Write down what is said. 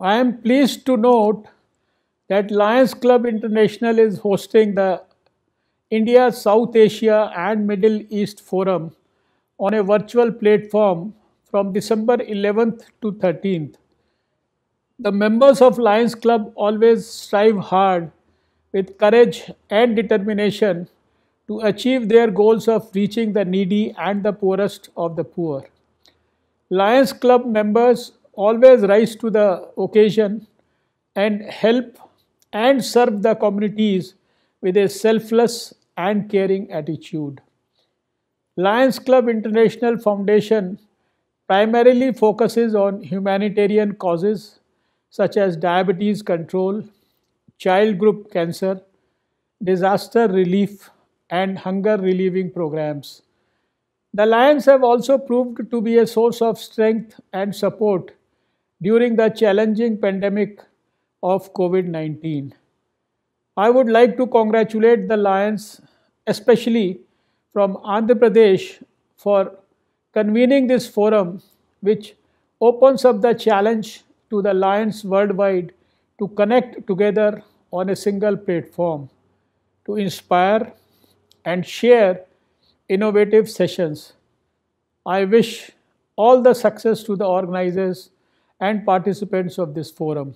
I am pleased to note that Lions Club International is hosting the India, South Asia and Middle East Forum on a virtual platform from December 11th to 13th. The members of Lions Club always strive hard with courage and determination to achieve their goals of reaching the needy and the poorest of the poor. Lions Club members always rise to the occasion and help and serve the communities with a selfless and caring attitude. Lions Club International Foundation primarily focuses on humanitarian causes such as diabetes control, child group cancer, disaster relief, and hunger relieving programs. The Lions have also proved to be a source of strength and support during the challenging pandemic of COVID 19. I would like to congratulate the Lions, especially from Andhra Pradesh, for convening this forum, which opens up the challenge to the Lions worldwide to connect together on a single platform to inspire and share innovative sessions. I wish all the success to the organizers and participants of this forum.